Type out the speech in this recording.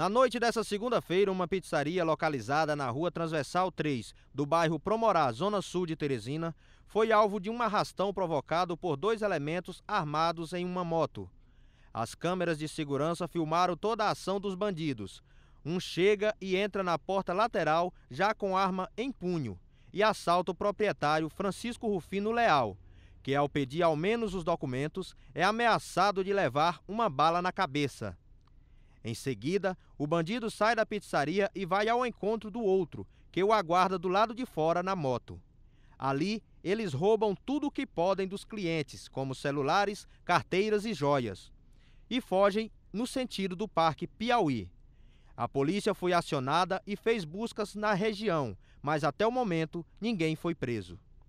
Na noite dessa segunda-feira, uma pizzaria localizada na rua Transversal 3, do bairro Promorá, zona sul de Teresina, foi alvo de um arrastão provocado por dois elementos armados em uma moto. As câmeras de segurança filmaram toda a ação dos bandidos. Um chega e entra na porta lateral já com arma em punho e assalta o proprietário Francisco Rufino Leal, que ao pedir ao menos os documentos é ameaçado de levar uma bala na cabeça. Em seguida, o bandido sai da pizzaria e vai ao encontro do outro, que o aguarda do lado de fora na moto. Ali, eles roubam tudo o que podem dos clientes, como celulares, carteiras e joias, e fogem no sentido do Parque Piauí. A polícia foi acionada e fez buscas na região, mas até o momento ninguém foi preso.